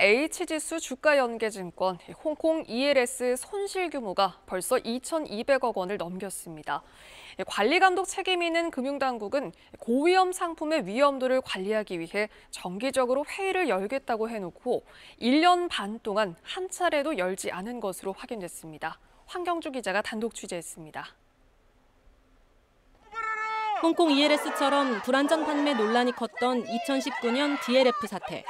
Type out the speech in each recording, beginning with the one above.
H지수 주가 연계증권 홍콩 ELS 손실 규모가 벌써 2,200억 원을 넘겼습니다. 예, 관리감독 책임있는 금융당국은 고위험 상품의 위험도를 관리하기 위해 정기적으로 회의를 열겠다고 해놓고 1년 반 동안 한 차례도 열지 않은 것으로 확인됐습니다. 황경주 기자가 단독 취재했습니다. 홍콩 ELS처럼 불안전 판매 논란이 컸던 2019년 DLF 사태.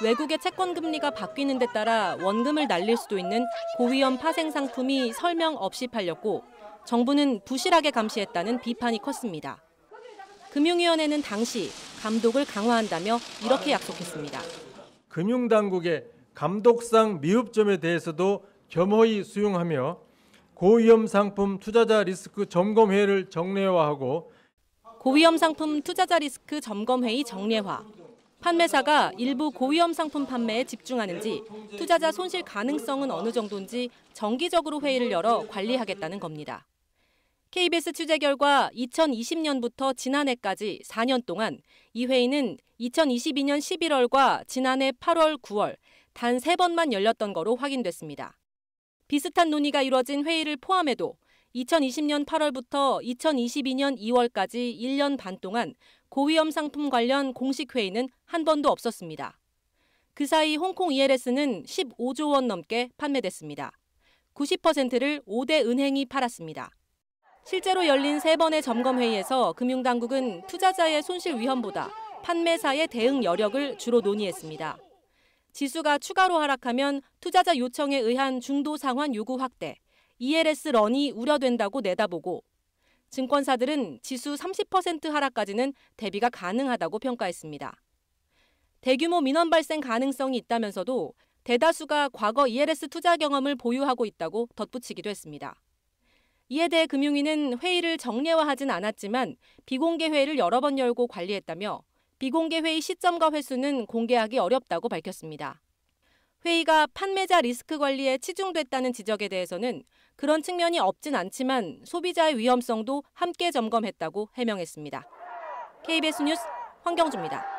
외국의 채권 금리가 바뀌는 데 따라 원금을 날릴 수도 있는 고위험 파생 상품이 설명 없이 팔렸고 정부는 부실하게 감시했다는 비판이 컸습니다. 금융위원회는 당시 감독을 강화한다며 이렇게 약속했습니다. 금융당국의 감독상 미흡점에 대해서도 겸허히 수용하며 고위험 상품 투자자 리스크 점검회를 정례화하고 고위험 상품 투자자 리스크 점검회의 정례화, 판매사가 일부 고위험 상품 판매에 집중하는지 투자자 손실 가능성은 어느 정도인지 정기적으로 회의를 열어 관리하겠다는 겁니다. KBS 취재 결과 2020년부터 지난해까지 4년 동안 이 회의는 2022년 11월과 지난해 8월, 9월 단 3번만 열렸던 거로 확인됐습니다. 비슷한 논의가 이뤄진 회의를 포함해도 2020년 8월부터 2022년 2월까지 1년 반 동안 고위험 상품 관련 공식 회의는 한 번도 없었습니다. 그 사이 홍콩 ELS는 15조 원 넘게 판매됐습니다. 90%를 5대 은행이 팔았습니다. 실제로 열린 3번의 점검회의에서 금융당국은 투자자의 손실 위험보다 판매사의 대응 여력을 주로 논의했습니다. 지수가 추가로 하락하면 투자자 요청에 의한 중도 상환 요구 확대, ELS 런이 우려된다고 내다보고 증권사들은 지수 30% 하락까지는 대비가 가능하다고 평가했습니다. 대규모 민원 발생 가능성이 있다면서도 대다수가 과거 ELS 투자 경험을 보유하고 있다고 덧붙이기도 했습니다. 이에 대해 금융위는 회의를 정례화하진 않았지만 비공개 회의를 여러 번 열고 관리했다며 비공개 회의 시점과 횟수는 공개하기 어렵다고 밝혔습니다. 회의가 판매자 리스크 관리에 치중됐다는 지적에 대해서는 그런 측면이 없진 않지만 소비자의 위험성도 함께 점검했다고 해명했습니다. KBS 뉴스 황경주입니다.